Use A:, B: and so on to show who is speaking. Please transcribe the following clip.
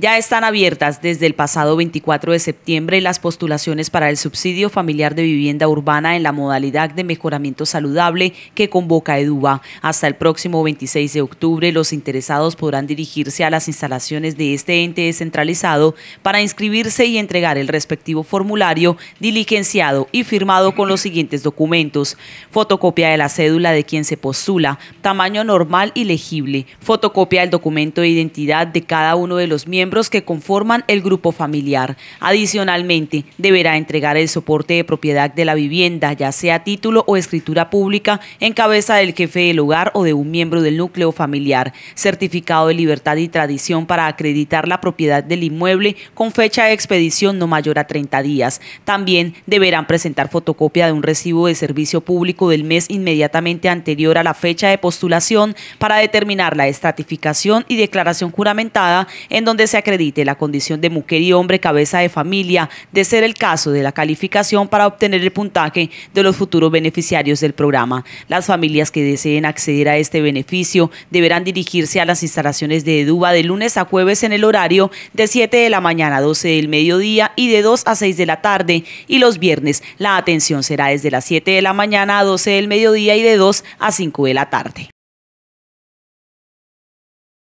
A: Ya están abiertas desde el pasado 24 de septiembre las postulaciones para el subsidio familiar de vivienda urbana en la modalidad de mejoramiento saludable que convoca EDUBA. Hasta el próximo 26 de octubre, los interesados podrán dirigirse a las instalaciones de este ente descentralizado para inscribirse y entregar el respectivo formulario diligenciado y firmado con los siguientes documentos. Fotocopia de la cédula de quien se postula, tamaño normal y legible, fotocopia del documento de identidad de cada uno de los miembros miembros que conforman el grupo familiar. Adicionalmente, deberá entregar el soporte de propiedad de la vivienda, ya sea título o escritura pública, en cabeza del jefe del hogar o de un miembro del núcleo familiar, certificado de libertad y tradición para acreditar la propiedad del inmueble con fecha de expedición no mayor a 30 días. También deberán presentar fotocopia de un recibo de servicio público del mes inmediatamente anterior a la fecha de postulación para determinar la estratificación y declaración juramentada en donde se acredite la condición de mujer y hombre cabeza de familia, de ser el caso de la calificación para obtener el puntaje de los futuros beneficiarios del programa. Las familias que deseen acceder a este beneficio deberán dirigirse a las instalaciones de Eduba de lunes a jueves en el horario de 7 de la mañana a 12 del mediodía y de 2 a 6 de la tarde y los viernes la atención será desde las 7 de la mañana a 12 del mediodía y de 2 a 5 de la tarde.